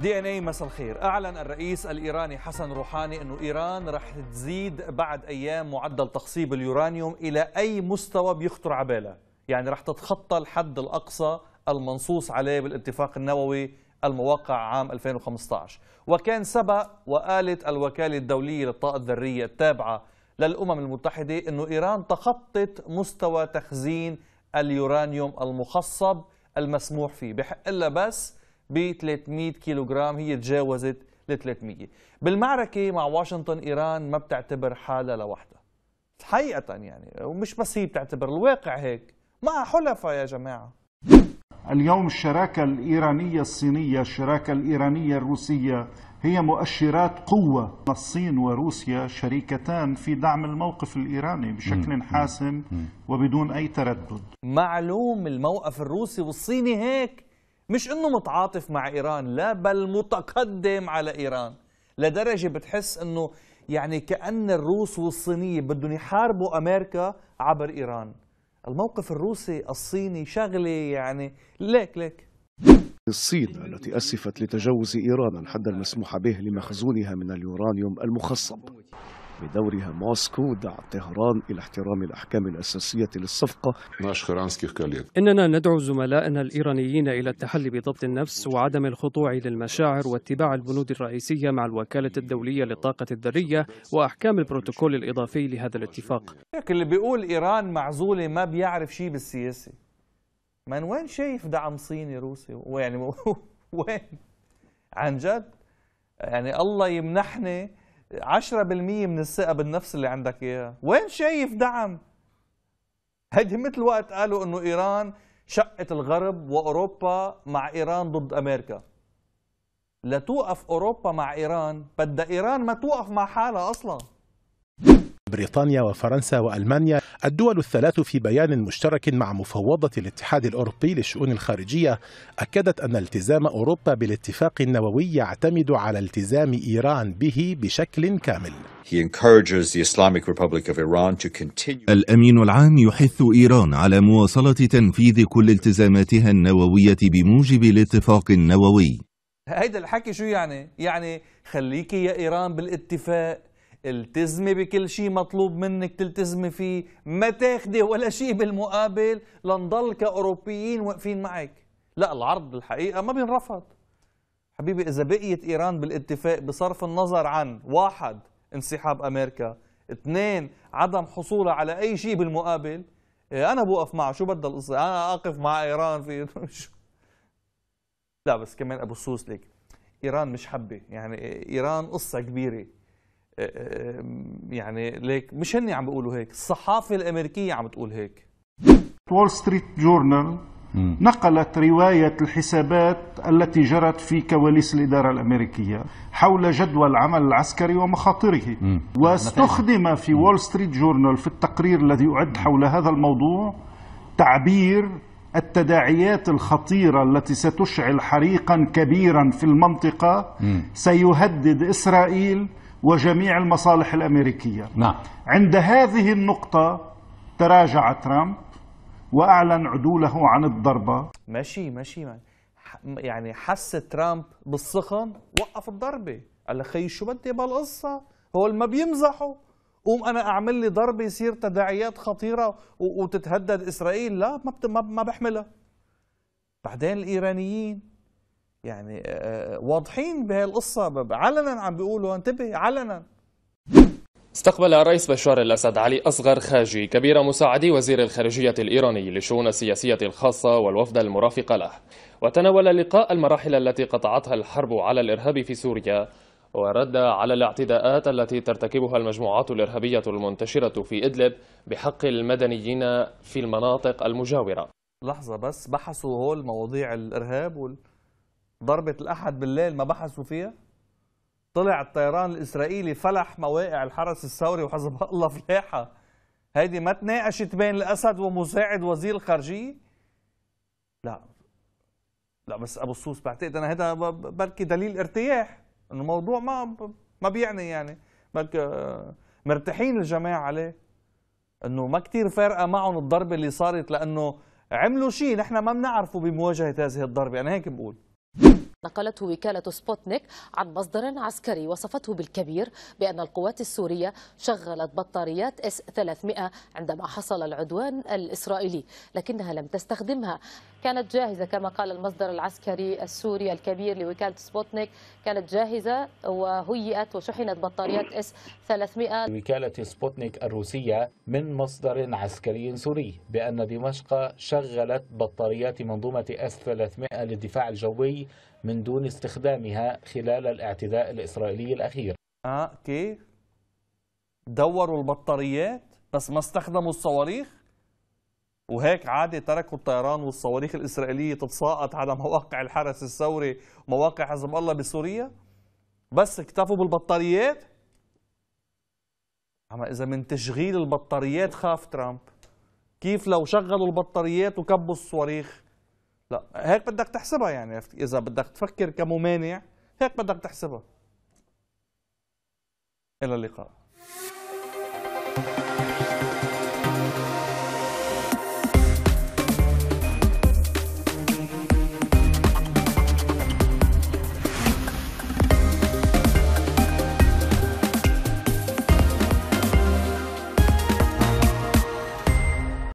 دي ان اي مساء الخير اعلن الرئيس الايراني حسن روحاني انه ايران رح تزيد بعد ايام معدل تخصيب اليورانيوم الى اي مستوى بيخطر على يعني رح تتخطى الحد الاقصى المنصوص عليه بالاتفاق النووي الموقع عام 2015 وكان سبق وقالت الوكالة الدولية للطاقة الذرية التابعة للأمم المتحدة انه إيران تخطت مستوى تخزين اليورانيوم المخصب المسموح فيه بحق إلا بس ب 300 كيلوغرام هي تجاوزت ل 300 بالمعركة مع واشنطن إيران ما بتعتبر حالها لوحدها حقيقة يعني ومش بس هي بتعتبر الواقع هيك مع حلفاء يا جماعة اليوم الشراكة الإيرانية الصينية الشراكة الإيرانية الروسية هي مؤشرات قوة الصين وروسيا شريكتان في دعم الموقف الإيراني بشكل حاسم وبدون أي تردد معلوم الموقف الروسي والصيني هيك مش انه متعاطف مع ايران لا بل متقدم على ايران لدرجه بتحس انه يعني كان الروس والصينيه بدهم يحاربوا امريكا عبر ايران الموقف الروسي الصيني شغله يعني ليك ليك الصين التي أسفت لتجاوز إيران الحد المسموح به لمخزونها من اليورانيوم المخصب في دورها موسكو دعا طهران إلى احترام الأحكام الأساسية للصفقة إننا ندعو زملائنا الإيرانيين إلى التحلي بضبط النفس وعدم الخضوع للمشاعر واتباع البنود الرئيسية مع الوكالة الدولية للطاقة الذرية وأحكام البروتوكول الإضافي لهذا الاتفاق لكن اللي بيقول إيران معزولة ما بيعرف شيء بالسياسة من وين شايف دعم صيني روسي ويعني وين عن جد يعني الله يمنحني 10% من الثقه بالنفس اللي عندك اياها وين شايف دعم هيدي مثل وقت قالوا انه ايران شقت الغرب واوروبا مع ايران ضد امريكا لتوقف اوروبا مع ايران بدها ايران ما توقف مع حالها اصلا بريطانيا وفرنسا والمانيا الدول الثلاث في بيان مشترك مع مفوضة الاتحاد الأوروبي للشؤون الخارجية أكدت أن التزام أوروبا بالاتفاق النووي يعتمد على التزام إيران به بشكل كامل الأمين العام يحث إيران على مواصلة تنفيذ كل التزاماتها النووية بموجب الاتفاق النووي هيدا الحكي شو يعني؟ يعني خليكي يا إيران بالاتفاق التزمي بكل شيء مطلوب منك تلتزمي فيه ما تاخدي ولا شيء بالمقابل لنضل كأوروبيين واقفين معك لا العرض بالحقيقة ما بينرفض حبيبي إذا بقيت إيران بالاتفاق بصرف النظر عن واحد انسحاب أمريكا اثنين عدم حصولها على أي شيء بالمقابل إيه، أنا بوقف معه شو بدها القصة أنا أقف مع إيران في لا بس كمان أبو السوس لك إيران مش حبة يعني إيران قصة كبيرة آه، آه، آه، يعني ليك مش هني عم بيقولوا هيك الصحافه الامريكيه عم تقول هيك وول ستريت جورنال نقلت رواية الحسابات التي جرت في كواليس الإدارة الأمريكية حول جدوى العمل العسكري ومخاطره نعم، نعم. واستخدم في وول ستريت جورنال في التقرير الذي أعد حول هذا الموضوع تعبير التداعيات الخطيرة التي ستشعل حريقا كبيرا في المنطقة سيهدد إسرائيل وجميع المصالح الأمريكية نعم. عند هذه النقطة تراجع ترامب وأعلن عدوله عن الضربة ماشي ماشي يعني حس ترامب بالسخن وقف الضربة قال لك خي شو بدي بهالقصة هول ما بيمزحوا قوم انا اعمل لي ضربه يصير تداعيات خطيره وتتهدد اسرائيل لا ما ما بحملها بعدين الايرانيين يعني آه، آه، واضحين بهالقصة علنا عم بيقولوا انتبه علنا استقبل الرئيس بشار الأسد علي أصغر خاجي كبير مساعدي وزير الخارجية الإيراني للشؤون السياسية الخاصة والوفد المرافق له وتناول اللقاء المراحل التي قطعتها الحرب على الإرهاب في سوريا ورد على الاعتداءات التي ترتكبها المجموعات الإرهابية المنتشرة في إدلب بحق المدنيين في المناطق المجاورة لحظة بس بحثوا هول مواضيع الإرهاب وال... ضربة الأحد بالليل ما بحثوا فيها طلع الطيران الإسرائيلي فلح مواقع الحرس الثوري وحزب الله فلاحة هيدي ما تناقشت بين الأسد ومساعد وزير الخارجية لا لا بس أبو الصوص بعتقد أنا هذا بركي دليل ارتياح إنه الموضوع ما ما بيعني يعني بركي مرتاحين الجماعة عليه إنه ما كتير فارقة معهم الضربة اللي صارت لأنه عملوا شيء نحن ما بنعرفه بمواجهة هذه الضربة أنا هيك بقول نقلته وكالة سبوتنيك عن مصدر عسكري وصفته بالكبير بأن القوات السورية شغلت بطاريات اس 300 عندما حصل العدوان الإسرائيلي لكنها لم تستخدمها كانت جاهزة كما قال المصدر العسكري السوري الكبير لوكالة سبوتنيك كانت جاهزة وهيئت وشحنت بطاريات اس 300 وكالة سبوتنيك الروسية من مصدر عسكري سوري بأن دمشق شغلت بطاريات منظومة اس 300 للدفاع الجوي من دون استخدامها خلال الاعتداء الإسرائيلي الأخير آه كيف؟ دوروا البطاريات بس ما استخدموا الصواريخ؟ وهيك عادة تركوا الطيران والصواريخ الإسرائيلية تتساقط على مواقع الحرس الثوري ومواقع حزب الله بسوريا بس اكتفوا بالبطاريات أما إذا من تشغيل البطاريات خاف ترامب كيف لو شغلوا البطاريات وكبوا الصواريخ لا هيك بدك تحسبها يعني اذا بدك تفكر كممانع هيك بدك تحسبها الى اللقاء